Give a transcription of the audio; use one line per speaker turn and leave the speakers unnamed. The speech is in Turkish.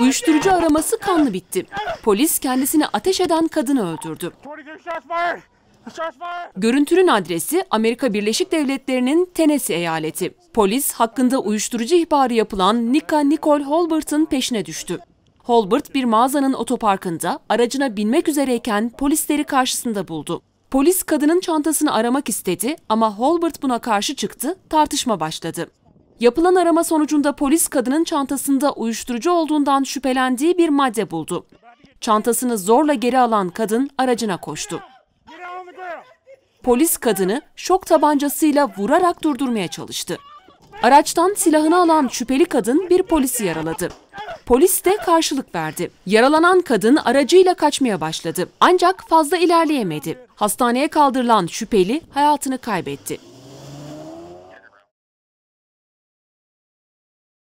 Uyuşturucu araması kanlı
bitti. Polis kendisini ateş eden kadını öldürdü. Görüntünün adresi Amerika Birleşik Devletleri'nin Tennessee eyaleti. Polis hakkında uyuşturucu ihbarı yapılan Nika Nicole Holbert'ın peşine düştü. Holbert bir mağazanın otoparkında aracına binmek üzereyken polisleri karşısında buldu. Polis kadının çantasını aramak istedi ama Holbert buna karşı çıktı, tartışma başladı. Yapılan arama sonucunda polis kadının çantasında uyuşturucu olduğundan şüphelendiği bir madde buldu. Çantasını zorla geri alan kadın aracına koştu. Polis kadını şok tabancasıyla vurarak durdurmaya çalıştı. Araçtan silahını alan şüpheli kadın bir polisi yaraladı. Polis de karşılık verdi. Yaralanan kadın aracıyla kaçmaya başladı. Ancak fazla ilerleyemedi. Hastaneye kaldırılan şüpheli hayatını kaybetti.